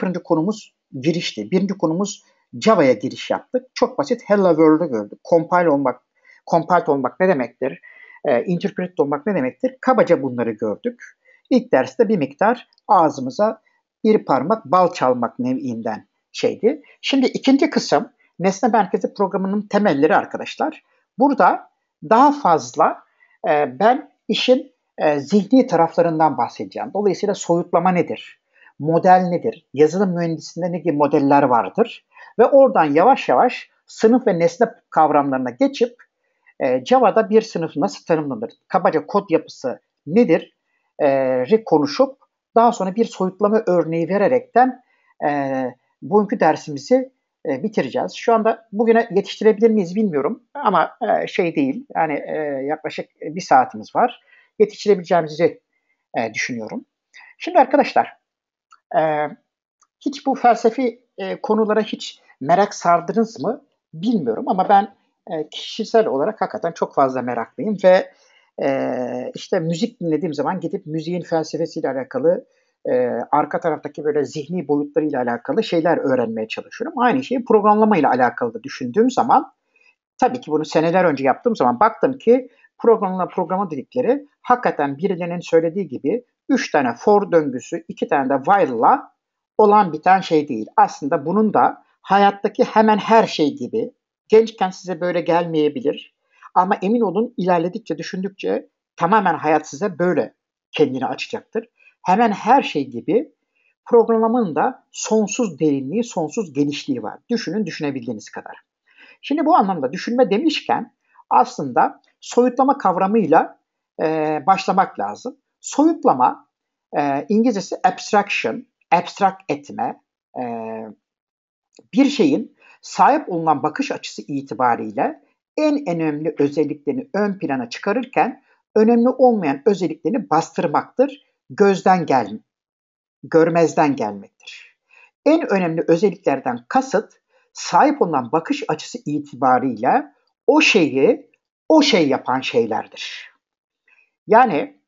Sıfırıncı konumuz girişti. Birinci konumuz Java'ya giriş yaptık. Çok basit Hello World'u gördük. Compile olmak, compiled olmak ne demektir? E, interpret olmak ne demektir? Kabaca bunları gördük. İlk derste bir miktar ağzımıza bir parmak bal çalmak nev'inden şeydi. Şimdi ikinci kısım nesne merkezi programının temelleri arkadaşlar. Burada daha fazla e, ben işin e, zihni taraflarından bahsedeceğim. Dolayısıyla soyutlama nedir? model nedir? Yazılım mühendisliğinde ne gibi modeller vardır? Ve oradan yavaş yavaş sınıf ve nesne kavramlarına geçip e, Java'da bir sınıf nasıl tanımlanır? Kabaca kod yapısı nedir? E, konuşup daha sonra bir soyutlama örneği vererekten e, bugünkü dersimizi e, bitireceğiz. Şu anda bugüne yetiştirebilir miyiz bilmiyorum ama e, şey değil. Yani e, yaklaşık bir saatimiz var. Yetiştirebileceğimizi e, düşünüyorum. Şimdi arkadaşlar e, hiç bu felsefi e, konulara hiç merak sardınız mı bilmiyorum ama ben e, kişisel olarak hakikaten çok fazla meraklıyım ve e, işte müzik dinlediğim zaman gidip müziğin felsefesiyle alakalı e, arka taraftaki böyle zihni boyutlarıyla alakalı şeyler öğrenmeye çalışıyorum. Aynı şeyi programlamayla alakalı düşündüğüm zaman tabii ki bunu seneler önce yaptığım zaman baktım ki programla programa dedikleri hakikaten birilerinin söylediği gibi 3 tane for döngüsü, 2 tane de while'la olan biten şey değil. Aslında bunun da hayattaki hemen her şey gibi gençken size böyle gelmeyebilir. Ama emin olun ilerledikçe, düşündükçe tamamen hayat size böyle kendini açacaktır. Hemen her şey gibi programlamanın da sonsuz derinliği, sonsuz genişliği var. Düşünün düşünebildiğiniz kadar. Şimdi bu anlamda düşünme demişken aslında soyutlama kavramıyla e, başlamak lazım. Soyutlama e, İngilizcesi abstraction, abstract etme e, bir şeyin sahip olunan bakış açısı itibariyle en önemli özelliklerini ön plana çıkarırken önemli olmayan özelliklerini bastırmaktır, gözden gel, görmezden gelmektir. En önemli özelliklerden kasıt sahip olunan bakış açısı itibariyle o şeyi o şey yapan şeylerdir. Yani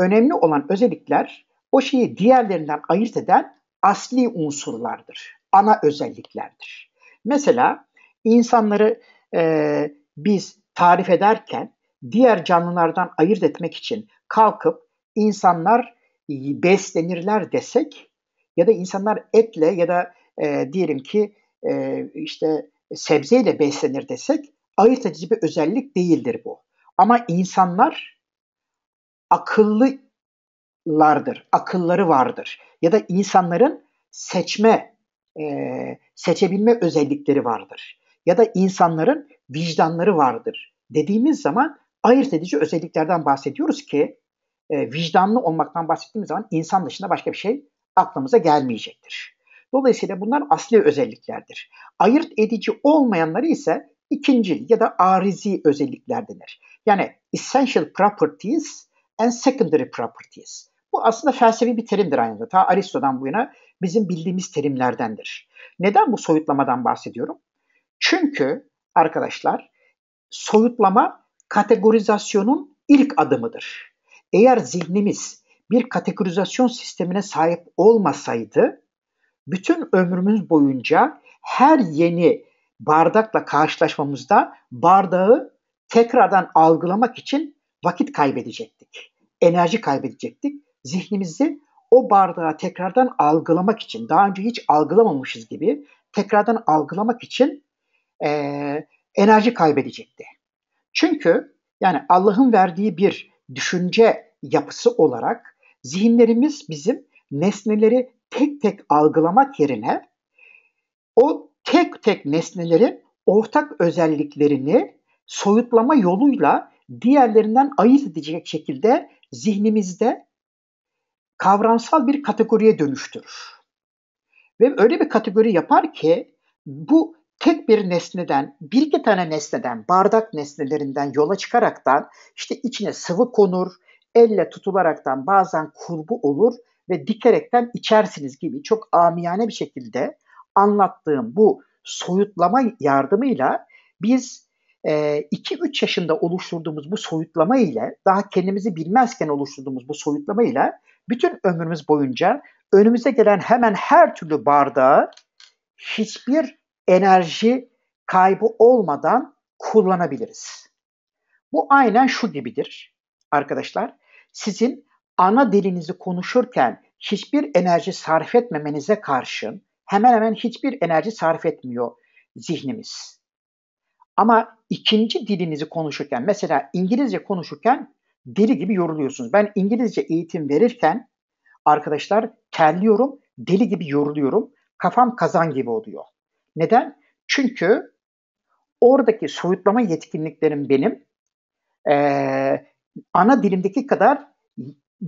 Önemli olan özellikler o şeyi diğerlerinden ayırt eden asli unsurlardır. Ana özelliklerdir. Mesela insanları e, biz tarif ederken diğer canlılardan ayırt etmek için kalkıp insanlar beslenirler desek ya da insanlar etle ya da e, diyelim ki e, işte sebzeyle beslenir desek ayırt edici bir özellik değildir bu. Ama insanlar akıllılardır, akılları vardır. Ya da insanların seçme, e, seçebilme özellikleri vardır. Ya da insanların vicdanları vardır dediğimiz zaman ayırt edici özelliklerden bahsediyoruz ki e, vicdanlı olmaktan bahsettiğimiz zaman insan dışında başka bir şey aklımıza gelmeyecektir. Dolayısıyla bunlar asli özelliklerdir. Ayırt edici olmayanları ise ikinci ya da arizi özellikler denir. Yani essential properties and secondary properties. Bu aslında felsefi bir terimdir aynı zamanda. Ta Aristo'dan bu yana bizim bildiğimiz terimlerdendir. Neden bu soyutlamadan bahsediyorum? Çünkü arkadaşlar soyutlama kategorizasyonun ilk adımıdır. Eğer zihnimiz bir kategorizasyon sistemine sahip olmasaydı bütün ömrümüz boyunca her yeni bardakla karşılaşmamızda bardağı tekrardan algılamak için vakit kaybedecektik enerji kaybedecektik. Zihnimizi o bardağı tekrardan algılamak için, daha önce hiç algılamamışız gibi tekrardan algılamak için e, enerji kaybedecekti. Çünkü yani Allah'ın verdiği bir düşünce yapısı olarak zihinlerimiz bizim nesneleri tek tek algılamak yerine o tek tek nesnelerin ortak özelliklerini soyutlama yoluyla diğerlerinden ayırt edecek şekilde zihnimizde kavramsal bir kategoriye dönüştürür. Ve öyle bir kategori yapar ki bu tek bir nesneden, bir iki tane nesneden, bardak nesnelerinden yola çıkaraktan işte içine sıvı konur, elle tutularaktan bazen kurbu olur ve dikerekten içersiniz gibi çok amiyane bir şekilde anlattığım bu soyutlama yardımıyla biz 2-3 yaşında oluşturduğumuz bu soyutlama ile daha kendimizi bilmezken oluşturduğumuz bu soyutlama ile bütün ömrümüz boyunca önümüze gelen hemen her türlü bardağı hiçbir enerji kaybı olmadan kullanabiliriz. Bu aynen şu gibidir arkadaşlar. Sizin ana dilinizi konuşurken hiçbir enerji sarf etmemenize karşın hemen hemen hiçbir enerji sarf etmiyor zihnimiz. Ama ikinci dilinizi konuşurken mesela İngilizce konuşurken deli gibi yoruluyorsunuz. Ben İngilizce eğitim verirken arkadaşlar terliyorum, deli gibi yoruluyorum. Kafam kazan gibi oluyor. Neden? Çünkü oradaki soyutlama yetkinliklerim benim ee, ana dilimdeki kadar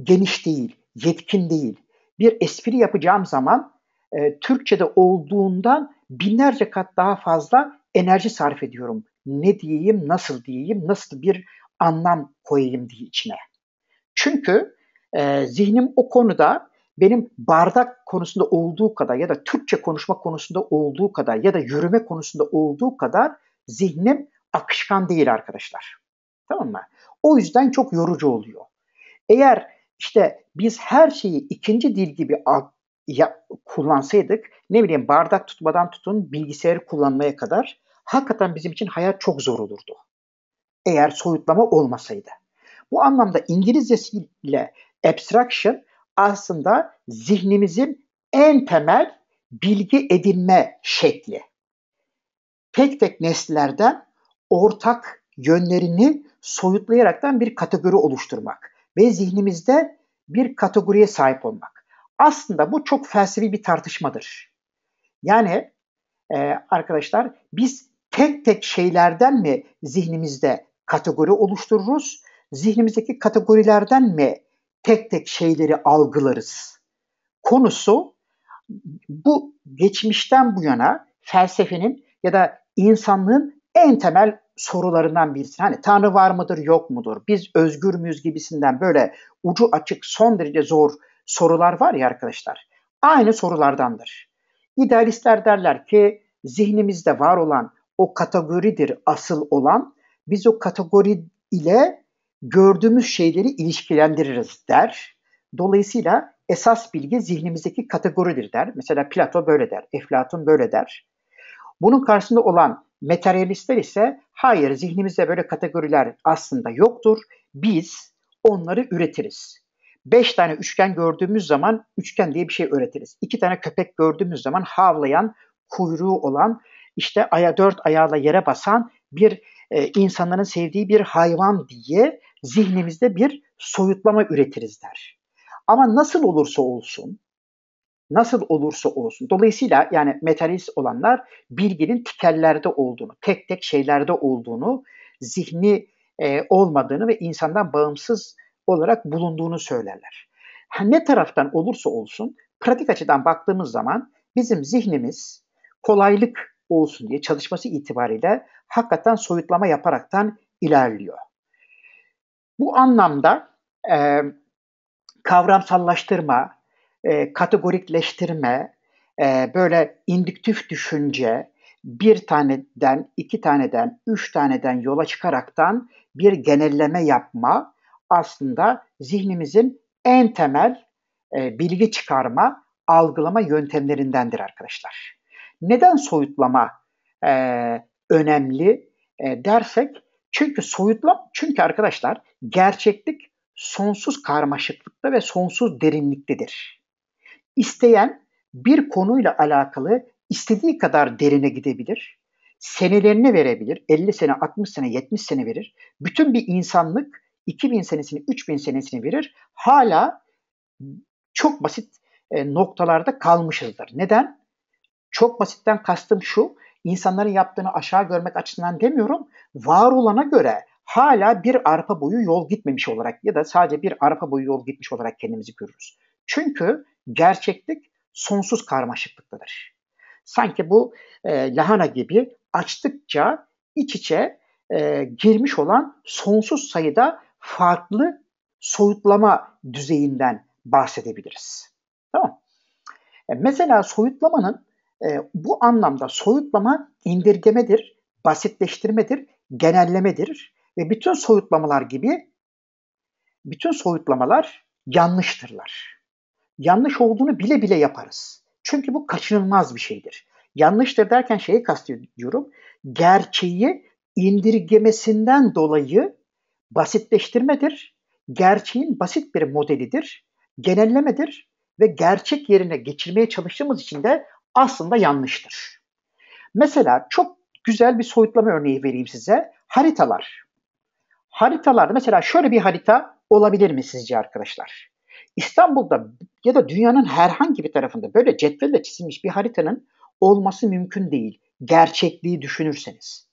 geniş değil, yetkin değil. Bir espri yapacağım zaman e, Türkçe'de olduğundan binlerce kat daha fazla enerji sarf ediyorum. Ne diyeyim, nasıl diyeyim, nasıl bir anlam koyayım diye içine. Çünkü e, zihnim o konuda benim bardak konusunda olduğu kadar ya da Türkçe konuşma konusunda olduğu kadar ya da yürüme konusunda olduğu kadar zihnim akışkan değil arkadaşlar. Tamam mı? O yüzden çok yorucu oluyor. Eğer işte biz her şeyi ikinci dil gibi kullansaydık ne bileyim bardak tutmadan tutun bilgisayarı kullanmaya kadar hakikaten bizim için hayat çok zor olurdu. Eğer soyutlama olmasaydı. Bu anlamda İngilizcesiyle abstraction aslında zihnimizin en temel bilgi edinme şekli. Tek tek nesnelerden ortak yönlerini soyutlayaraktan bir kategori oluşturmak ve zihnimizde bir kategoriye sahip olmak. Aslında bu çok felsefi bir tartışmadır. Yani e, arkadaşlar biz tek tek şeylerden mi zihnimizde kategori oluştururuz? Zihnimizdeki kategorilerden mi tek tek şeyleri algılarız? Konusu bu geçmişten bu yana felsefenin ya da insanlığın en temel sorularından birisi. Hani Tanrı var mıdır yok mudur? Biz özgür müyüz gibisinden böyle ucu açık son derece zor sorular var ya arkadaşlar. Aynı sorulardandır. İdealistler derler ki zihnimizde var olan o kategoridir asıl olan. Biz o kategori ile gördüğümüz şeyleri ilişkilendiririz der. Dolayısıyla esas bilgi zihnimizdeki kategoridir der. Mesela Plato böyle der, Eflatun böyle der. Bunun karşısında olan materyalistler ise hayır zihnimizde böyle kategoriler aslında yoktur. Biz onları üretiriz. Beş tane üçgen gördüğümüz zaman üçgen diye bir şey öğretiriz. İki tane köpek gördüğümüz zaman havlayan, kuyruğu olan işte aya dört ayağıyla yere basan bir e, insanların sevdiği bir hayvan diye zihnimizde bir soyutlama üretiriz der. Ama nasıl olursa olsun, nasıl olursa olsun. Dolayısıyla yani materyalist olanlar bilginin tikellerde olduğunu, tek tek şeylerde olduğunu, zihni e, olmadığını ve insandan bağımsız olarak bulunduğunu söylerler. ne taraftan olursa olsun pratik açıdan baktığımız zaman bizim zihnimiz kolaylık olsun diye çalışması itibariyle hakikaten soyutlama yaparaktan ilerliyor. Bu anlamda e, kavramsallaştırma, e, kategorikleştirme, e, böyle indüktif düşünce bir taneden, iki taneden, üç taneden yola çıkaraktan bir genelleme yapma aslında zihnimizin en temel e, bilgi çıkarma, algılama yöntemlerindendir arkadaşlar. Neden soyutlama e, önemli e, dersek çünkü soyutlam çünkü arkadaşlar gerçeklik sonsuz karmaşıklıkta ve sonsuz derinliktedir. İsteyen bir konuyla alakalı istediği kadar derine gidebilir. Senelerini verebilir. 50 sene, 60 sene, 70 sene verir. Bütün bir insanlık 2000 senesini, 3000 senesini verir. Hala çok basit e, noktalarda kalmışızdır. Neden? Çok basitten kastım şu, insanların yaptığını aşağı görmek açısından demiyorum. Var olana göre hala bir arpa boyu yol gitmemiş olarak ya da sadece bir arpa boyu yol gitmiş olarak kendimizi görürüz. Çünkü gerçeklik sonsuz karmaşıklıktadır. Sanki bu e, lahana gibi açtıkça iç içe e, girmiş olan sonsuz sayıda farklı soyutlama düzeyinden bahsedebiliriz. Tamam. E, mesela soyutlamanın ee, bu anlamda soyutlama indirgemedir, basitleştirmedir, genellemedir ve bütün soyutlamalar gibi bütün soyutlamalar yanlıştırlar. Yanlış olduğunu bile bile yaparız. Çünkü bu kaçınılmaz bir şeydir. Yanlıştır derken şeyi kastediyorum. Gerçeği indirgemesinden dolayı basitleştirmedir. Gerçeğin basit bir modelidir, genellemedir ve gerçek yerine geçirmeye çalıştığımız için de aslında yanlıştır. Mesela çok güzel bir soyutlama örneği vereyim size. Haritalar. Haritalarda mesela şöyle bir harita olabilir mi sizce arkadaşlar? İstanbul'da ya da dünyanın herhangi bir tarafında böyle cetvelle çizilmiş bir haritanın olması mümkün değil. Gerçekliği düşünürseniz.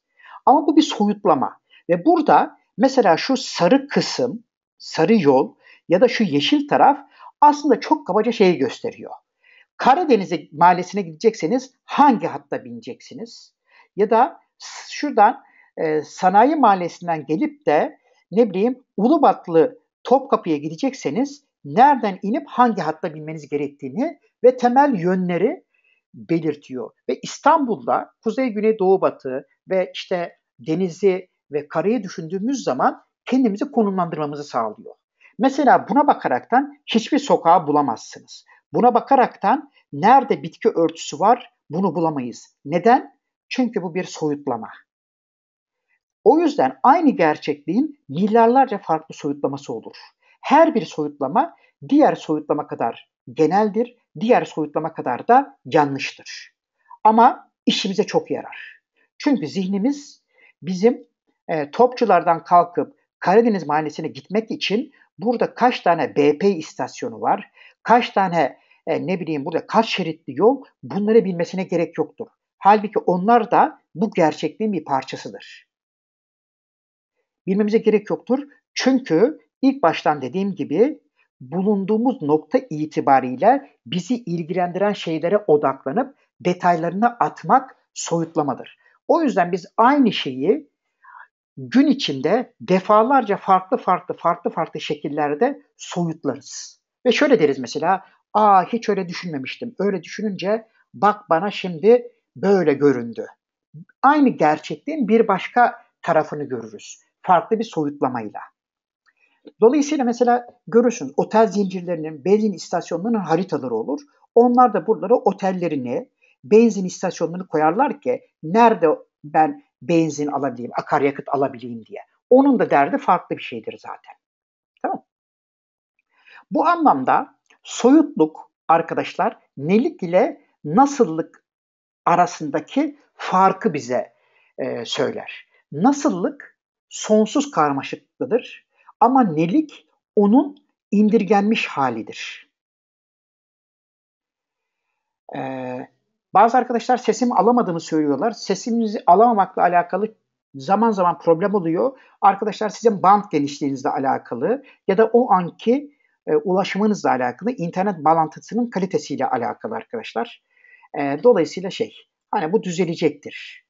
Ama bu bir soyutlama. Ve burada mesela şu sarı kısım, sarı yol ya da şu yeşil taraf aslında çok kabaca şeyi gösteriyor. Karadeniz'e mahallesine gidecekseniz hangi hatta bineceksiniz? Ya da şuradan e, sanayi mahallesinden gelip de ne bileyim Ulubatlı Topkapı'ya gidecekseniz nereden inip hangi hatta binmeniz gerektiğini ve temel yönleri belirtiyor. Ve İstanbul'da kuzey, güney, doğu, batı ve işte denizi ve karayı düşündüğümüz zaman kendimizi konumlandırmamızı sağlıyor. Mesela buna bakaraktan hiçbir sokağı bulamazsınız. Buna bakaraktan nerede bitki örtüsü var bunu bulamayız. Neden? Çünkü bu bir soyutlama. O yüzden aynı gerçekliğin milyarlarca farklı soyutlaması olur. Her bir soyutlama diğer soyutlama kadar geneldir, diğer soyutlama kadar da yanlıştır. Ama işimize çok yarar. Çünkü zihnimiz bizim e, topçulardan kalkıp Karadeniz Mahallesi'ne gitmek için burada kaç tane BP istasyonu var, kaç tane e, ne bileyim burada kaç şeritli yol bunları bilmesine gerek yoktur. Halbuki onlar da bu gerçekliğin bir parçasıdır. Bilmemize gerek yoktur. Çünkü ilk baştan dediğim gibi bulunduğumuz nokta itibariyle bizi ilgilendiren şeylere odaklanıp detaylarına atmak soyutlamadır. O yüzden biz aynı şeyi gün içinde defalarca farklı farklı farklı farklı şekillerde soyutlarız. Ve şöyle deriz mesela, aa hiç öyle düşünmemiştim. Öyle düşününce bak bana şimdi böyle göründü. Aynı gerçekliğin bir başka tarafını görürüz. Farklı bir soyutlamayla. Dolayısıyla mesela görürsünüz otel zincirlerinin, benzin istasyonlarının haritaları olur. Onlar da buralara otellerini, benzin istasyonlarını koyarlar ki nerede ben benzin alabileyim, akaryakıt alabileyim diye. Onun da derdi farklı bir şeydir zaten. Tamam bu anlamda soyutluk arkadaşlar nelik ile nasıllık arasındaki farkı bize e, söyler. Nasıllık sonsuz karmaşıklıdır ama nelik onun indirgenmiş halidir. Ee, bazı arkadaşlar sesimi alamadığını söylüyorlar. Sesimizi alamamakla alakalı zaman zaman problem oluyor. Arkadaşlar sizin band genişliğinizle alakalı ya da o anki e, ulaşmanızla alakalı, internet bağlantısının kalitesiyle alakalı arkadaşlar. E, dolayısıyla şey, hani bu düzelecektir.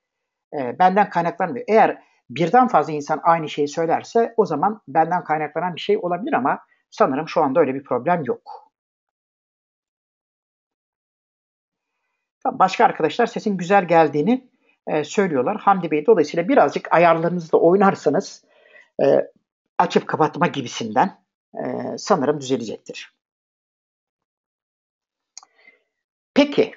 E, benden kaynaklanmıyor. Eğer birden fazla insan aynı şeyi söylerse o zaman benden kaynaklanan bir şey olabilir ama sanırım şu anda öyle bir problem yok. Başka arkadaşlar sesin güzel geldiğini e, söylüyorlar. Hamdi Bey dolayısıyla birazcık ayarlarınızla oynarsanız e, açıp kapatma gibisinden ee, sanırım düzelecektir. Peki,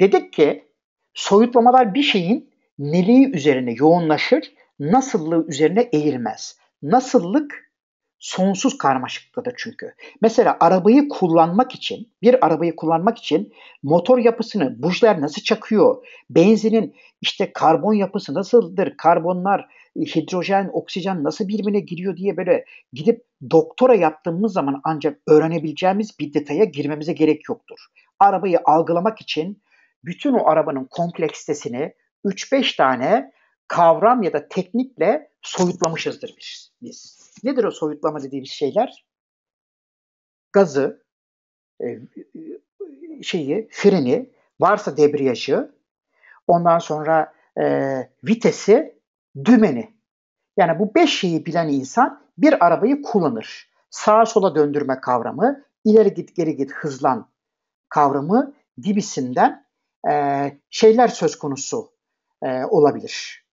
dedik ki soyutlamalar bir şeyin neliği üzerine yoğunlaşır, nasıllığı üzerine eğilmez. Nasıllık sonsuz karmaşıklıdır çünkü. Mesela arabayı kullanmak için, bir arabayı kullanmak için motor yapısını, bujlar nasıl çakıyor, benzinin işte karbon yapısı nasıldır, karbonlar hidrojen, oksijen nasıl birbirine giriyor diye böyle gidip doktora yaptığımız zaman ancak öğrenebileceğimiz bir detaya girmemize gerek yoktur. Arabayı algılamak için bütün o arabanın kompleksitesini 3-5 tane kavram ya da teknikle soyutlamışızdır biz. biz. Nedir o soyutlama dediğimiz şeyler? Gazı, e, şeyi, freni, varsa debriyajı, ondan sonra e, vitesi dümeni. Yani bu beş şeyi bilen insan bir arabayı kullanır. Sağa sola döndürme kavramı, ileri git geri git hızlan kavramı gibisinden e, şeyler söz konusu e, olabilir.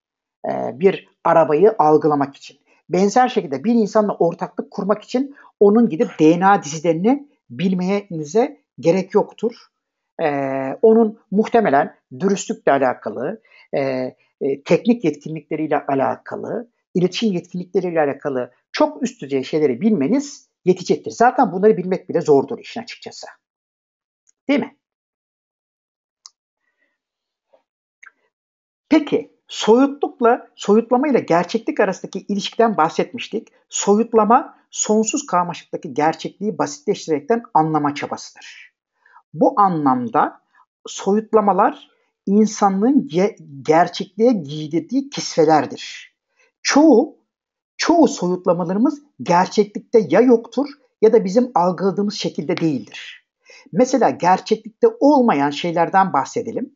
E, bir arabayı algılamak için. Benzer şekilde bir insanla ortaklık kurmak için onun gidip DNA dizilerini bilmeyenize gerek yoktur. E, onun muhtemelen dürüstlükle alakalı, e, e, teknik yetkinlikleriyle alakalı, iletişim yetkinlikleriyle alakalı çok üst düzey şeyleri bilmeniz yetecektir. Zaten bunları bilmek bile zordur işin açıkçası. Değil mi? Peki soyutlukla soyutlama ile gerçeklik arasındaki ilişkiden bahsetmiştik. Soyutlama sonsuz karmaşıktaki gerçekliği basitleştirerekten anlama çabasıdır. Bu anlamda soyutlamalar insanlığın ge- gerçekliğe giydirdiği kisvelerdir. Çoğu, çoğu soyutlamalarımız gerçeklikte ya yoktur ya da bizim algıladığımız şekilde değildir. Mesela gerçeklikte olmayan şeylerden bahsedelim.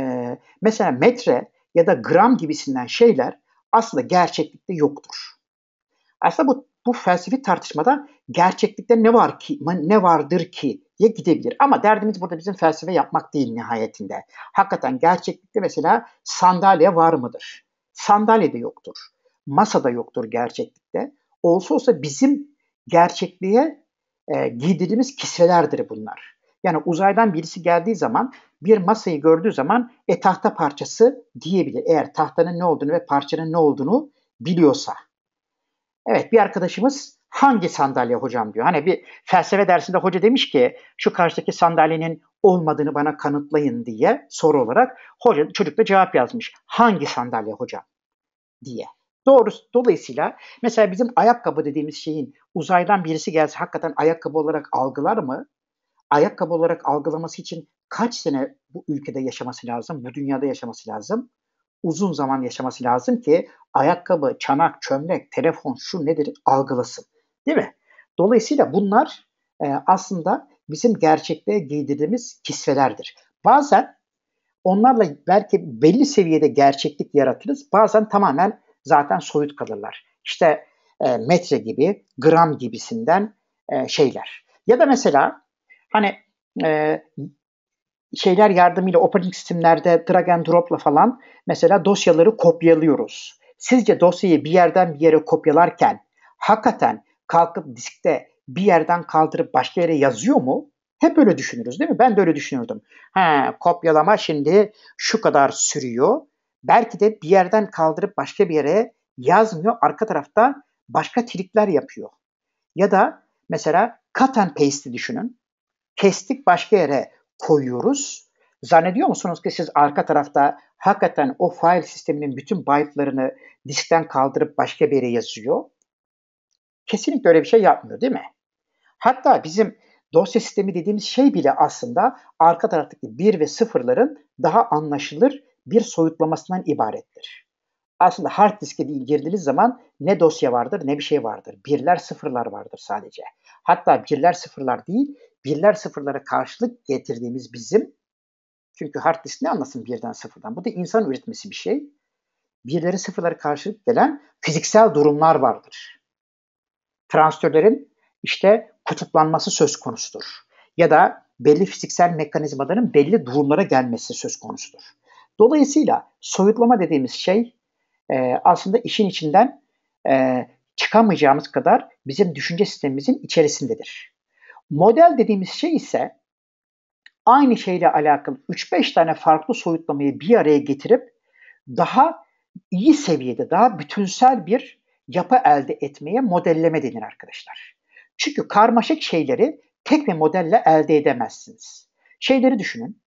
Ee, mesela metre ya da gram gibisinden şeyler aslında gerçeklikte yoktur. Aslında bu, bu felsefi tartışmada gerçeklikte ne var ki, ne vardır ki ya gidebilir. Ama derdimiz burada bizim felsefe yapmak değil nihayetinde. Hakikaten gerçeklikte mesela sandalye var mıdır? Sandalye de yoktur. Masa da yoktur gerçeklikte. Olsa olsa bizim gerçekliğe e, giydirdiğimiz kisvelerdir bunlar. Yani uzaydan birisi geldiği zaman bir masayı gördüğü zaman e tahta parçası diyebilir. Eğer tahtanın ne olduğunu ve parçanın ne olduğunu biliyorsa. Evet bir arkadaşımız hangi sandalye hocam diyor. Hani bir felsefe dersinde hoca demiş ki şu karşıdaki sandalyenin olmadığını bana kanıtlayın diye soru olarak hoca çocuk da cevap yazmış. Hangi sandalye hocam diye. Doğrusu dolayısıyla mesela bizim ayakkabı dediğimiz şeyin uzaydan birisi gelse hakikaten ayakkabı olarak algılar mı? Ayakkabı olarak algılaması için kaç sene bu ülkede yaşaması lazım, bu dünyada yaşaması lazım? Uzun zaman yaşaması lazım ki ayakkabı, çanak, çömlek, telefon şu nedir algılasın. Değil mi? Dolayısıyla bunlar e, aslında bizim gerçekliğe giydirdiğimiz kisvelerdir. Bazen onlarla belki belli seviyede gerçeklik yaratırız. Bazen tamamen zaten soyut kalırlar. İşte e, metre gibi, gram gibisinden e, şeyler. Ya da mesela hani e, şeyler yardımıyla operating sistemlerde drag and drop'la falan mesela dosyaları kopyalıyoruz. Sizce dosyayı bir yerden bir yere kopyalarken hakikaten kalkıp diskte bir yerden kaldırıp başka yere yazıyor mu? Hep öyle düşünürüz değil mi? Ben de öyle düşünürdüm. Ha, kopyalama şimdi şu kadar sürüyor. Belki de bir yerden kaldırıp başka bir yere yazmıyor. Arka tarafta başka trikler yapıyor. Ya da mesela cut and paste'i düşünün. Kestik başka yere koyuyoruz. Zannediyor musunuz ki siz arka tarafta hakikaten o file sisteminin bütün byte'larını diskten kaldırıp başka bir yere yazıyor? Kesinlikle öyle bir şey yapmıyor değil mi? Hatta bizim dosya sistemi dediğimiz şey bile aslında arka taraftaki 1 ve 0'ların daha anlaşılır bir soyutlamasından ibarettir. Aslında hard diske girdiğiniz zaman ne dosya vardır ne bir şey vardır. Birler sıfırlar vardır sadece. Hatta birler sıfırlar değil, birler sıfırlara karşılık getirdiğimiz bizim çünkü hard disk ne anlasın birden sıfırdan? Bu da insan üretmesi bir şey. Birleri sıfırlara karşılık gelen fiziksel durumlar vardır transistörlerin işte kutuplanması söz konusudur. Ya da belli fiziksel mekanizmaların belli durumlara gelmesi söz konusudur. Dolayısıyla soyutlama dediğimiz şey e, aslında işin içinden e, çıkamayacağımız kadar bizim düşünce sistemimizin içerisindedir. Model dediğimiz şey ise aynı şeyle alakalı 3-5 tane farklı soyutlamayı bir araya getirip daha iyi seviyede, daha bütünsel bir yapı elde etmeye modelleme denir arkadaşlar. Çünkü karmaşık şeyleri tek bir modelle elde edemezsiniz. Şeyleri düşünün.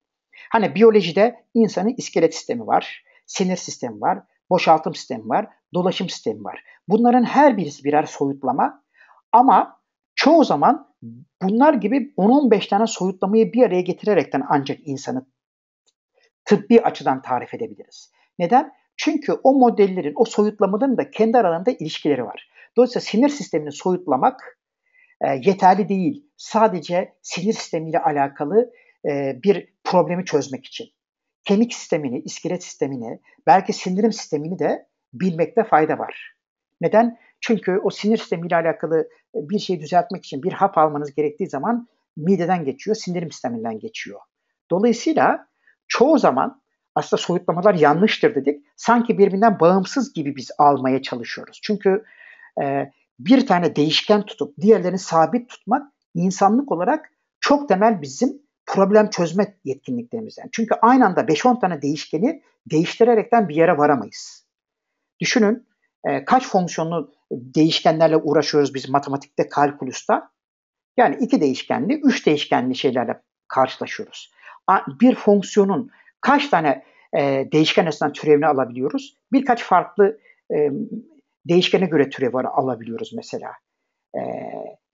Hani biyolojide insanın iskelet sistemi var, sinir sistemi var, boşaltım sistemi var, dolaşım sistemi var. Bunların her birisi birer soyutlama ama çoğu zaman bunlar gibi 10-15 tane soyutlamayı bir araya getirerekten ancak insanı tıbbi açıdan tarif edebiliriz. Neden? Çünkü o modellerin, o soyutlamanın da kendi aralarında ilişkileri var. Dolayısıyla sinir sistemini soyutlamak e, yeterli değil. Sadece sinir sistemiyle alakalı e, bir problemi çözmek için. Kemik sistemini, iskelet sistemini, belki sindirim sistemini de bilmekte fayda var. Neden? Çünkü o sinir sistemiyle alakalı e, bir şeyi düzeltmek için bir hap almanız gerektiği zaman mideden geçiyor, sindirim sisteminden geçiyor. Dolayısıyla çoğu zaman aslında soyutlamalar yanlıştır dedik. Sanki birbirinden bağımsız gibi biz almaya çalışıyoruz. Çünkü e, bir tane değişken tutup diğerlerini sabit tutmak insanlık olarak çok temel bizim problem çözme yetkinliklerimizden. Çünkü aynı anda 5-10 tane değişkeni değiştirerekten bir yere varamayız. Düşünün e, kaç fonksiyonlu değişkenlerle uğraşıyoruz biz matematikte, kalkülüsta. Yani iki değişkenli, üç değişkenli şeylerle karşılaşıyoruz. Bir fonksiyonun kaç tane e, değişken arasından türevini alabiliyoruz? Birkaç farklı e, değişkene göre türevi alabiliyoruz mesela. E,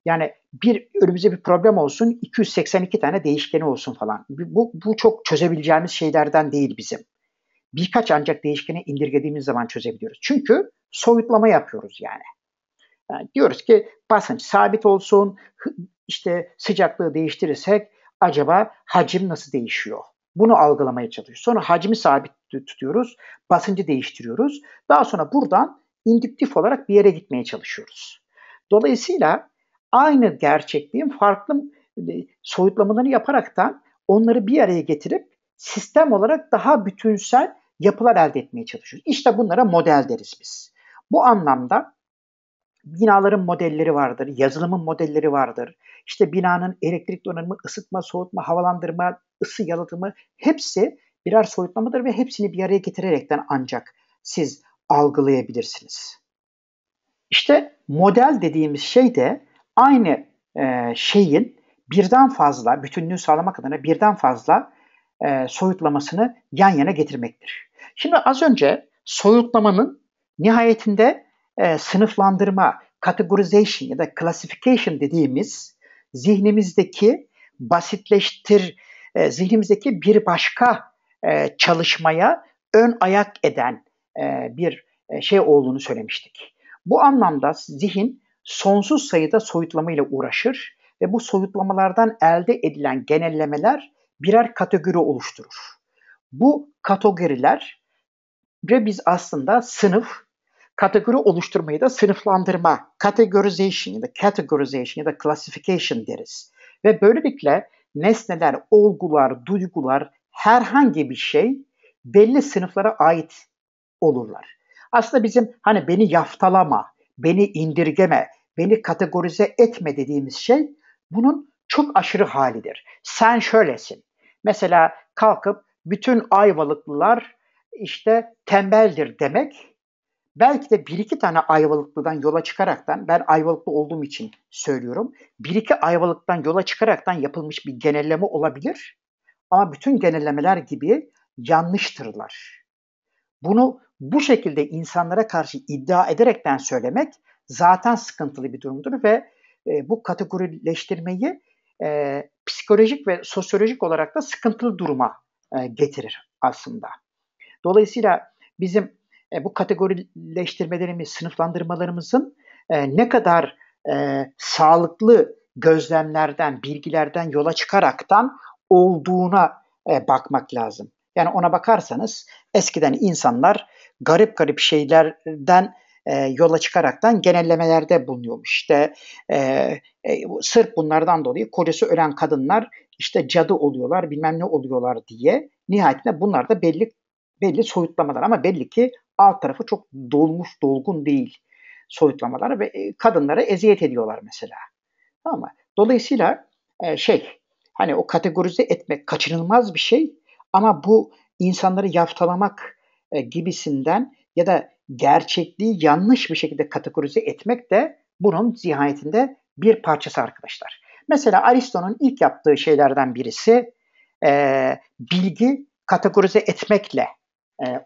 yani bir önümüze bir problem olsun 282 tane değişkeni olsun falan. Bu, bu çok çözebileceğimiz şeylerden değil bizim. Birkaç ancak değişkeni indirgediğimiz zaman çözebiliyoruz. Çünkü soyutlama yapıyoruz yani. yani e, diyoruz ki basınç sabit olsun, işte sıcaklığı değiştirirsek acaba hacim nasıl değişiyor? Bunu algılamaya çalışıyoruz. Sonra hacmi sabit tutuyoruz. Basıncı değiştiriyoruz. Daha sonra buradan indüktif olarak bir yere gitmeye çalışıyoruz. Dolayısıyla aynı gerçekliğin farklı e, soyutlamalarını yaparak da onları bir araya getirip sistem olarak daha bütünsel yapılar elde etmeye çalışıyoruz. İşte bunlara model deriz biz. Bu anlamda binaların modelleri vardır, yazılımın modelleri vardır. İşte binanın elektrik donanımı, ısıtma, soğutma, havalandırma, ısı yalıtımı hepsi birer soyutlamadır ve hepsini bir araya getirerekten ancak siz algılayabilirsiniz. İşte model dediğimiz şey de aynı e, şeyin birden fazla, bütünlüğü sağlamak adına birden fazla e, soyutlamasını yan yana getirmektir. Şimdi az önce soyutlamanın nihayetinde e, sınıflandırma, categorization ya da classification dediğimiz zihnimizdeki basitleştir, e, zihnimizdeki bir başka e, çalışmaya ön ayak eden e, bir e, şey olduğunu söylemiştik. Bu anlamda zihin sonsuz sayıda soyutlama ile uğraşır ve bu soyutlamalardan elde edilen genellemeler birer kategori oluşturur. Bu kategoriler ve biz aslında sınıf, Kategori oluşturmayı da sınıflandırma, categorization ya da categorization ya da classification deriz. Ve böylelikle nesneler, olgular, duygular, herhangi bir şey belli sınıflara ait olurlar. Aslında bizim hani beni yaftalama, beni indirgeme, beni kategorize etme dediğimiz şey bunun çok aşırı halidir. Sen şöylesin. Mesela kalkıp bütün Ayvalıklılar işte tembeldir demek Belki de bir iki tane Ayvalıklı'dan yola çıkaraktan ben Ayvalıklı olduğum için söylüyorum. Bir iki Ayvalık'tan yola çıkaraktan yapılmış bir genelleme olabilir. Ama bütün genellemeler gibi yanlıştırlar. Bunu bu şekilde insanlara karşı iddia ederekten söylemek zaten sıkıntılı bir durumdur ve e, bu kategorileştirmeyi e, psikolojik ve sosyolojik olarak da sıkıntılı duruma e, getirir aslında. Dolayısıyla bizim e, bu kategorileştirmelerimiz, sınıflandırmalarımızın e, ne kadar e, sağlıklı gözlemlerden, bilgilerden yola çıkaraktan olduğuna e, bakmak lazım. Yani ona bakarsanız eskiden insanlar garip garip şeylerden e, yola çıkaraktan genellemelerde bulunuyormuş. İşte e, e, sırf bunlardan dolayı kocası ölen kadınlar işte cadı oluyorlar bilmem ne oluyorlar diye nihayetinde bunlar da belli belli soyutlamalar ama belli ki alt tarafı çok dolmuş dolgun değil soyutlamalar ve e, kadınlara eziyet ediyorlar mesela. Tamam mı? Dolayısıyla e, şey hani o kategorize etmek kaçınılmaz bir şey ama bu insanları yaftalamak e, gibisinden ya da gerçekliği yanlış bir şekilde kategorize etmek de bunun nihayetinde bir parçası arkadaşlar. Mesela Aristo'nun ilk yaptığı şeylerden birisi bilgi kategorize etmekle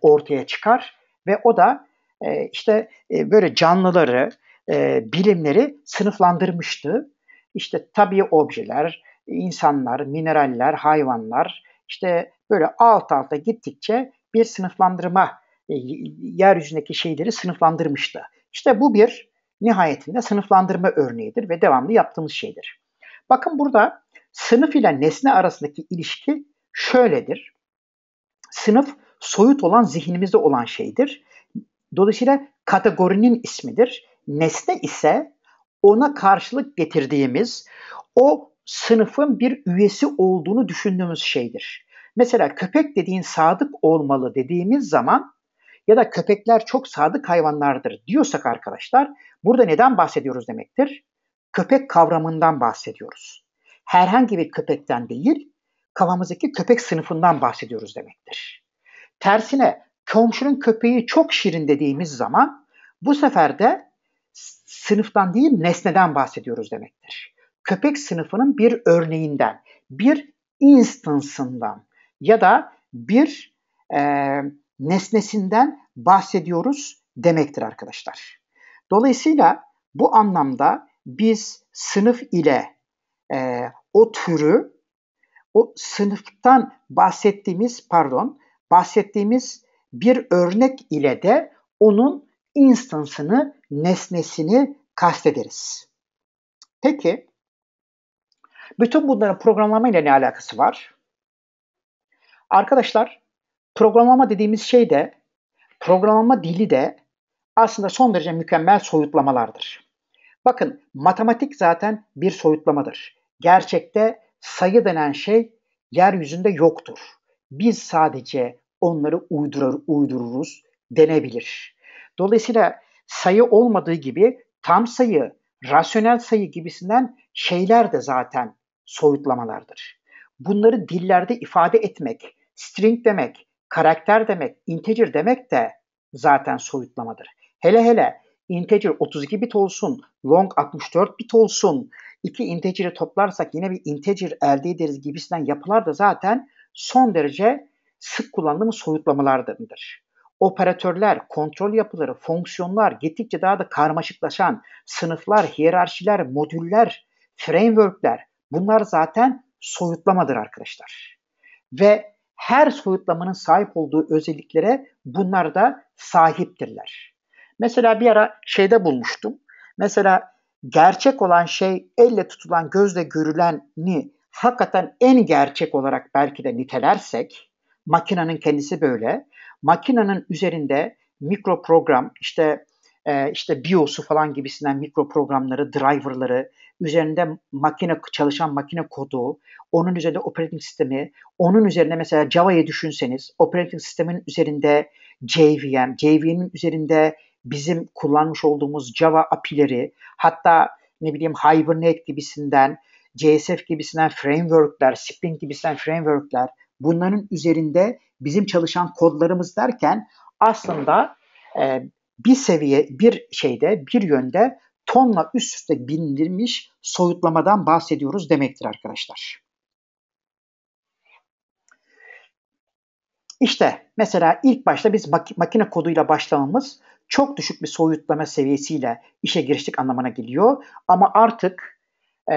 ortaya çıkar ve o da e, işte e, böyle canlıları, e, bilimleri sınıflandırmıştı. İşte tabii objeler, insanlar, mineraller, hayvanlar işte böyle alt alta gittikçe bir sınıflandırma e, yeryüzündeki şeyleri sınıflandırmıştı. İşte bu bir nihayetinde sınıflandırma örneğidir ve devamlı yaptığımız şeydir. Bakın burada sınıf ile nesne arasındaki ilişki şöyledir. Sınıf soyut olan zihnimizde olan şeydir. Dolayısıyla kategorinin ismidir. Nesne ise ona karşılık getirdiğimiz o sınıfın bir üyesi olduğunu düşündüğümüz şeydir. Mesela köpek dediğin sadık olmalı dediğimiz zaman ya da köpekler çok sadık hayvanlardır diyorsak arkadaşlar burada neden bahsediyoruz demektir? Köpek kavramından bahsediyoruz. Herhangi bir köpekten değil, kafamızdaki köpek sınıfından bahsediyoruz demektir. Tersine komşunun köpeği çok şirin dediğimiz zaman bu sefer de sınıftan değil nesneden bahsediyoruz demektir. Köpek sınıfının bir örneğinden, bir instansından ya da bir e, nesnesinden bahsediyoruz demektir arkadaşlar. Dolayısıyla bu anlamda biz sınıf ile e, o türü, o sınıftan bahsettiğimiz pardon bahsettiğimiz bir örnek ile de onun instansını, nesnesini kastederiz. Peki, bütün bunların programlama ile ne alakası var? Arkadaşlar, programlama dediğimiz şey de, programlama dili de aslında son derece mükemmel soyutlamalardır. Bakın, matematik zaten bir soyutlamadır. Gerçekte sayı denen şey yeryüzünde yoktur biz sadece onları uydurur, uydururuz denebilir. Dolayısıyla sayı olmadığı gibi tam sayı, rasyonel sayı gibisinden şeyler de zaten soyutlamalardır. Bunları dillerde ifade etmek, string demek, karakter demek, integer demek de zaten soyutlamadır. Hele hele integer 32 bit olsun, long 64 bit olsun, iki integer'i toplarsak yine bir integer elde ederiz gibisinden yapılar da zaten son derece sık kullanılan soyutlamalardır. Operatörler, kontrol yapıları, fonksiyonlar gittikçe daha da karmaşıklaşan sınıflar, hiyerarşiler, modüller, frameworkler bunlar zaten soyutlamadır arkadaşlar. Ve her soyutlamanın sahip olduğu özelliklere bunlar da sahiptirler. Mesela bir ara şeyde bulmuştum. Mesela gerçek olan şey elle tutulan, gözle görüleni hakikaten en gerçek olarak belki de nitelersek, makinenin kendisi böyle, makinenin üzerinde mikro program, işte e, işte BIOS'u falan gibisinden mikro programları, driverları, üzerinde makine çalışan makine kodu, onun üzerinde operating sistemi, onun üzerinde mesela Java'yı düşünseniz, operating sistemin üzerinde JVM, JVM'in üzerinde bizim kullanmış olduğumuz Java API'leri, hatta ne bileyim Hibernate gibisinden JSF gibisinden frameworkler, Spring gibisinden frameworkler bunların üzerinde bizim çalışan kodlarımız derken aslında e, bir seviye, bir şeyde, bir yönde tonla üst üste bindirilmiş soyutlamadan bahsediyoruz demektir arkadaşlar. İşte mesela ilk başta biz mak- makine koduyla başlamamız çok düşük bir soyutlama seviyesiyle işe giriştik anlamına geliyor. Ama artık e,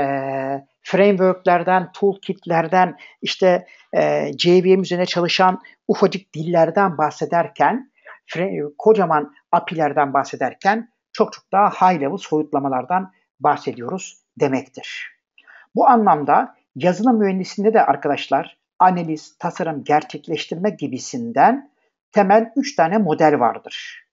frameworklerden, toolkitlerden, işte e, JVM üzerine çalışan ufacık dillerden bahsederken, frame, kocaman API'lerden bahsederken çok çok daha high level soyutlamalardan bahsediyoruz demektir. Bu anlamda yazılım mühendisliğinde de arkadaşlar analiz, tasarım, gerçekleştirme gibisinden temel 3 tane model vardır.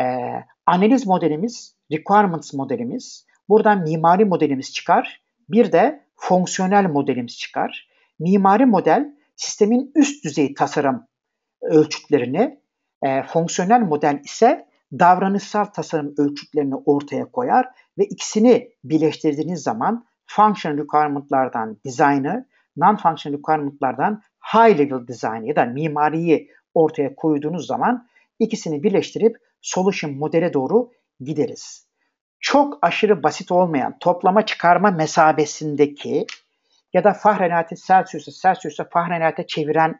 Ee, analiz modelimiz, requirements modelimiz, Buradan mimari modelimiz çıkar. Bir de fonksiyonel modelimiz çıkar. Mimari model sistemin üst düzey tasarım ölçütlerini, e, fonksiyonel model ise davranışsal tasarım ölçütlerini ortaya koyar ve ikisini birleştirdiğiniz zaman functional requirement'lardan design'ı, non-functional requirement'lardan high level design'ı ya da mimariyi ortaya koyduğunuz zaman ikisini birleştirip solution modele doğru gideriz çok aşırı basit olmayan toplama çıkarma mesabesindeki ya da Fahrenheit'i Celsius'a, Celsius'a Fahrenheit'e çeviren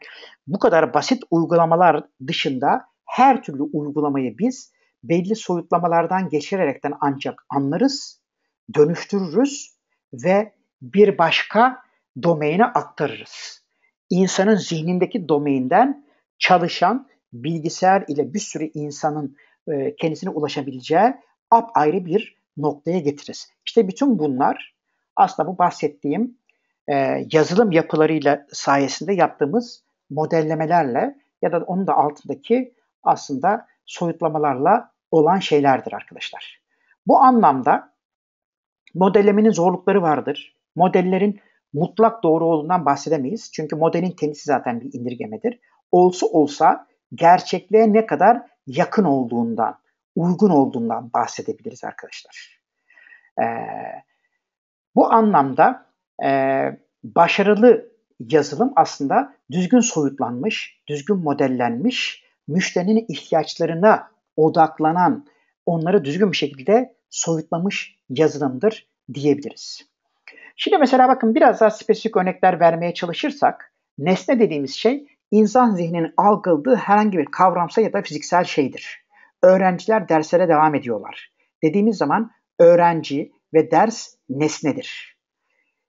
bu kadar basit uygulamalar dışında her türlü uygulamayı biz belli soyutlamalardan geçirerekten ancak anlarız, dönüştürürüz ve bir başka domaine aktarırız. İnsanın zihnindeki domainden çalışan bilgisayar ile bir sürü insanın kendisine ulaşabileceği ayrı bir noktaya getiririz. İşte bütün bunlar aslında bu bahsettiğim e, yazılım yapılarıyla sayesinde yaptığımız modellemelerle ya da onun da altındaki aslında soyutlamalarla olan şeylerdir arkadaşlar. Bu anlamda modellemenin zorlukları vardır. Modellerin mutlak doğru olduğundan bahsedemeyiz. Çünkü modelin kendisi zaten bir indirgemedir. Olsa olsa gerçekliğe ne kadar yakın olduğundan uygun olduğundan bahsedebiliriz arkadaşlar. E, bu anlamda e, başarılı yazılım aslında düzgün soyutlanmış, düzgün modellenmiş, müşterinin ihtiyaçlarına odaklanan, onları düzgün bir şekilde soyutlamış yazılımdır diyebiliriz. Şimdi mesela bakın biraz daha spesifik örnekler vermeye çalışırsak, nesne dediğimiz şey insan zihninin algıladığı herhangi bir kavramsal ya da fiziksel şeydir öğrenciler derslere devam ediyorlar. Dediğimiz zaman öğrenci ve ders nesnedir.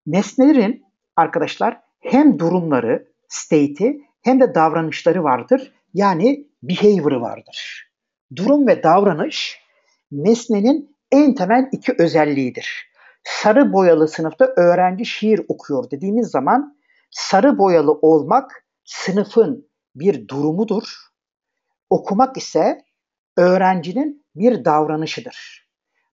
Nesnelerin arkadaşlar hem durumları, state'i hem de davranışları vardır. Yani behavior'ı vardır. Durum ve davranış nesnenin en temel iki özelliğidir. Sarı boyalı sınıfta öğrenci şiir okuyor dediğimiz zaman sarı boyalı olmak sınıfın bir durumudur. Okumak ise öğrencinin bir davranışıdır.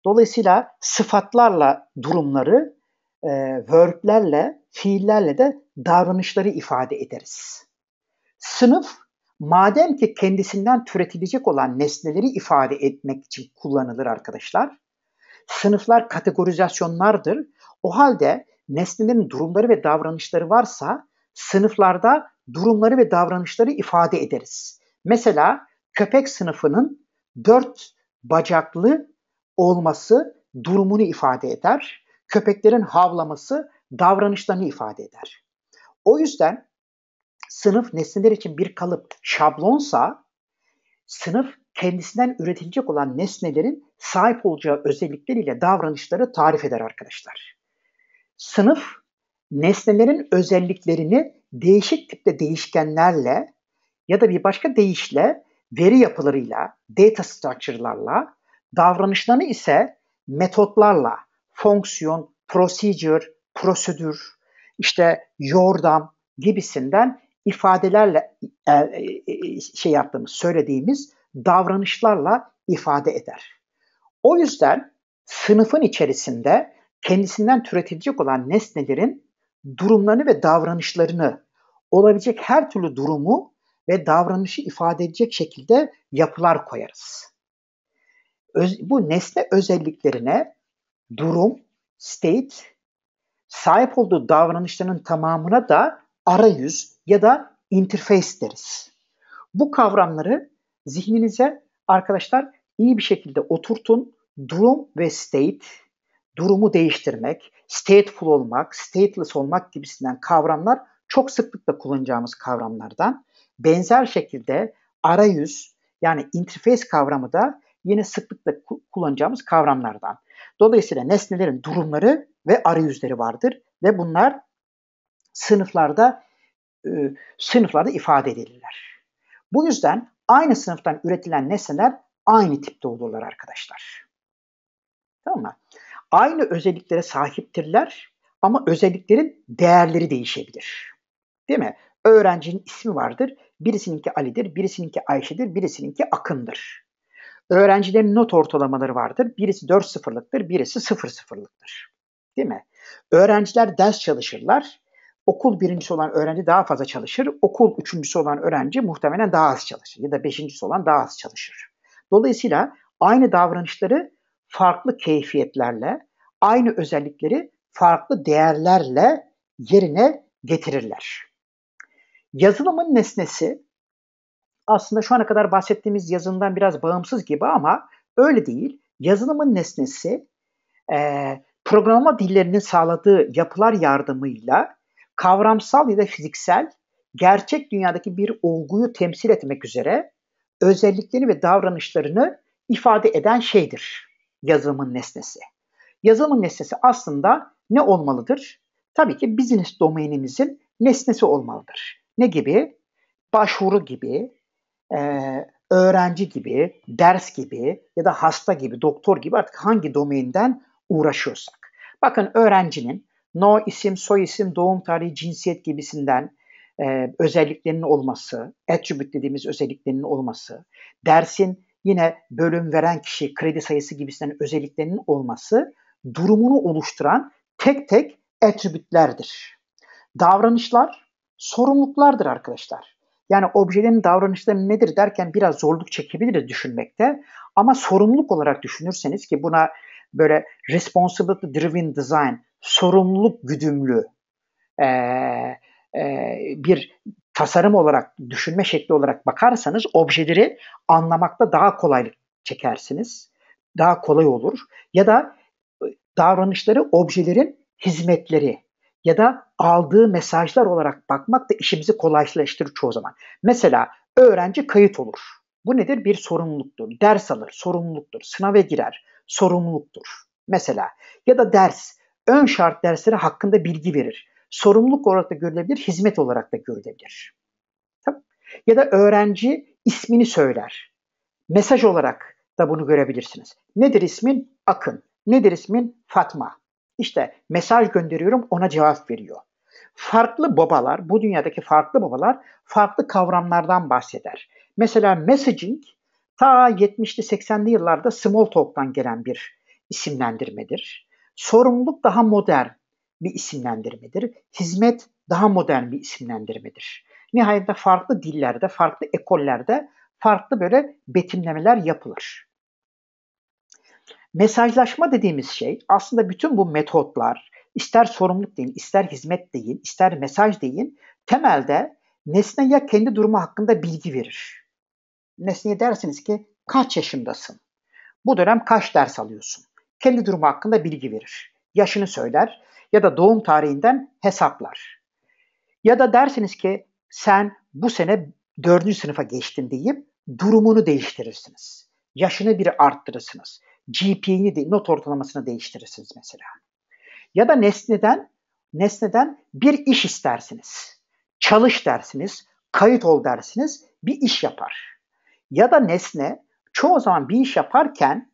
Dolayısıyla sıfatlarla durumları, e, verblerle, fiillerle de davranışları ifade ederiz. Sınıf, madem ki kendisinden türetilecek olan nesneleri ifade etmek için kullanılır arkadaşlar. Sınıflar kategorizasyonlardır. O halde nesnelerin durumları ve davranışları varsa sınıflarda durumları ve davranışları ifade ederiz. Mesela köpek sınıfının dört bacaklı olması durumunu ifade eder. Köpeklerin havlaması davranışlarını ifade eder. O yüzden sınıf nesneler için bir kalıp şablonsa sınıf kendisinden üretilecek olan nesnelerin sahip olacağı özellikleriyle davranışları tarif eder arkadaşlar. Sınıf nesnelerin özelliklerini değişik tipte değişkenlerle ya da bir başka deyişle veri yapılarıyla, data structure'larla, davranışlarını ise metotlarla, fonksiyon, procedure, prosedür, işte yordam gibisinden ifadelerle e, e, e, şey yaptığımız, söylediğimiz davranışlarla ifade eder. O yüzden sınıfın içerisinde kendisinden türetilecek olan nesnelerin durumlarını ve davranışlarını olabilecek her türlü durumu ve davranışı ifade edecek şekilde yapılar koyarız. Öz, bu nesne özelliklerine durum, state, sahip olduğu davranışların tamamına da arayüz ya da interface deriz. Bu kavramları zihninize arkadaşlar iyi bir şekilde oturtun. Durum ve state, durumu değiştirmek, stateful olmak, stateless olmak gibisinden kavramlar çok sıklıkla kullanacağımız kavramlardan. Benzer şekilde arayüz yani interface kavramı da yine sıklıkla kullanacağımız kavramlardan. Dolayısıyla nesnelerin durumları ve arayüzleri vardır ve bunlar sınıflarda e, sınıflarda ifade edilirler. Bu yüzden aynı sınıftan üretilen nesneler aynı tipte olurlar arkadaşlar. Tamam mı? Aynı özelliklere sahiptirler ama özelliklerin değerleri değişebilir. Değil mi? Öğrencinin ismi vardır. Birisininki Ali'dir, birisininki Ayşe'dir, birisininki Akın'dır. Öğrencilerin not ortalamaları vardır. Birisi 4 sıfırlıktır, birisi 0 sıfırlıktır, Değil mi? Öğrenciler ders çalışırlar. Okul birincisi olan öğrenci daha fazla çalışır. Okul üçüncüsü olan öğrenci muhtemelen daha az çalışır. Ya da beşincisi olan daha az çalışır. Dolayısıyla aynı davranışları farklı keyfiyetlerle, aynı özellikleri farklı değerlerle yerine getirirler yazılımın nesnesi aslında şu ana kadar bahsettiğimiz yazılımdan biraz bağımsız gibi ama öyle değil. Yazılımın nesnesi e, programlama dillerinin sağladığı yapılar yardımıyla kavramsal ya da fiziksel gerçek dünyadaki bir olguyu temsil etmek üzere özelliklerini ve davranışlarını ifade eden şeydir yazılımın nesnesi. Yazılımın nesnesi aslında ne olmalıdır? Tabii ki business domainimizin nesnesi olmalıdır. Ne gibi? Başvuru gibi, e, öğrenci gibi, ders gibi ya da hasta gibi, doktor gibi artık hangi domainden uğraşıyorsak. Bakın öğrencinin no isim, soy isim, doğum tarihi, cinsiyet gibisinden e, özelliklerinin olması, attribute dediğimiz özelliklerinin olması, dersin yine bölüm veren kişi, kredi sayısı gibisinden özelliklerinin olması durumunu oluşturan tek tek attribute'lerdir. Davranışlar sorumluluklardır arkadaşlar. Yani objelerin davranışları nedir derken biraz zorluk çekebiliriz düşünmekte. Ama sorumluluk olarak düşünürseniz ki buna böyle responsibility driven design, sorumluluk güdümlü e, e, bir tasarım olarak, düşünme şekli olarak bakarsanız objeleri anlamakta daha kolaylık çekersiniz. Daha kolay olur. Ya da davranışları objelerin hizmetleri, ya da aldığı mesajlar olarak bakmak da işimizi kolaylaştırır çoğu zaman. Mesela öğrenci kayıt olur. Bu nedir? Bir sorumluluktur. Ders alır, sorumluluktur. Sınava girer, sorumluluktur. Mesela ya da ders, ön şart dersleri hakkında bilgi verir. Sorumluluk olarak da görülebilir, hizmet olarak da görülebilir. Ya da öğrenci ismini söyler. Mesaj olarak da bunu görebilirsiniz. Nedir ismin? Akın. Nedir ismin? Fatma. İşte mesaj gönderiyorum ona cevap veriyor. Farklı babalar, bu dünyadaki farklı babalar farklı kavramlardan bahseder. Mesela messaging ta 70'li 80'li yıllarda small talk'tan gelen bir isimlendirmedir. Sorumluluk daha modern bir isimlendirmedir. Hizmet daha modern bir isimlendirmedir. Nihayetinde farklı dillerde, farklı ekollerde farklı böyle betimlemeler yapılır. Mesajlaşma dediğimiz şey aslında bütün bu metotlar, ister sorumluluk deyin, ister hizmet deyin, ister mesaj deyin, temelde nesne ya kendi durumu hakkında bilgi verir. Nesneye dersiniz ki kaç yaşındasın? Bu dönem kaç ders alıyorsun? Kendi durumu hakkında bilgi verir. Yaşını söyler ya da doğum tarihinden hesaplar. Ya da dersiniz ki sen bu sene dördüncü sınıfa geçtin deyip durumunu değiştirirsiniz. Yaşını bir arttırırsınız. GP'ni de not ortalamasını değiştirirsiniz mesela. Ya da nesneden nesneden bir iş istersiniz. Çalış dersiniz, kayıt ol dersiniz, bir iş yapar. Ya da nesne çoğu zaman bir iş yaparken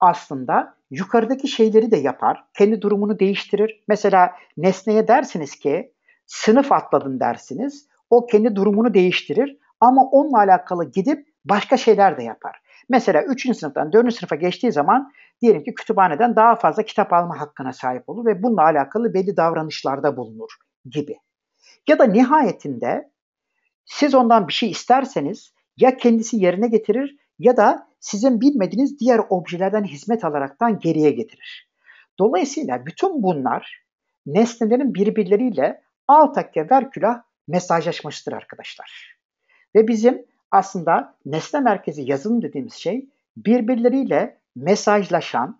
aslında yukarıdaki şeyleri de yapar. Kendi durumunu değiştirir. Mesela nesneye dersiniz ki sınıf atladın dersiniz. O kendi durumunu değiştirir ama onunla alakalı gidip başka şeyler de yapar. Mesela 3. sınıftan 4. sınıfa geçtiği zaman diyelim ki kütüphaneden daha fazla kitap alma hakkına sahip olur ve bununla alakalı belli davranışlarda bulunur gibi. Ya da nihayetinde siz ondan bir şey isterseniz ya kendisi yerine getirir ya da sizin bilmediğiniz diğer objelerden hizmet alaraktan geriye getirir. Dolayısıyla bütün bunlar nesnelerin birbirleriyle altakya verkülah mesajlaşmasıdır arkadaşlar. Ve bizim aslında nesne merkezi yazılım dediğimiz şey birbirleriyle mesajlaşan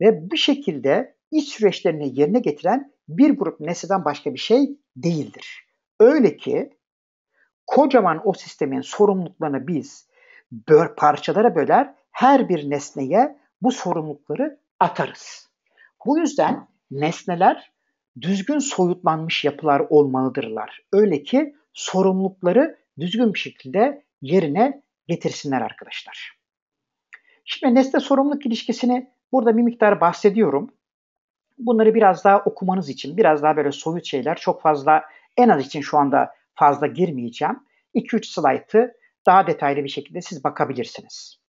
ve bu şekilde iç süreçlerini yerine getiren bir grup nesneden başka bir şey değildir. Öyle ki kocaman o sistemin sorumluluklarını biz böl, parçalara böler her bir nesneye bu sorumlulukları atarız. Bu yüzden nesneler düzgün soyutlanmış yapılar olmalıdırlar. Öyle ki sorumlulukları düzgün bir şekilde yerine getirsinler arkadaşlar. Şimdi nesne sorumluluk ilişkisini burada bir miktar bahsediyorum. Bunları biraz daha okumanız için, biraz daha böyle soyut şeyler çok fazla en az için şu anda fazla girmeyeceğim. 2-3 slaytı daha detaylı bir şekilde siz bakabilirsiniz.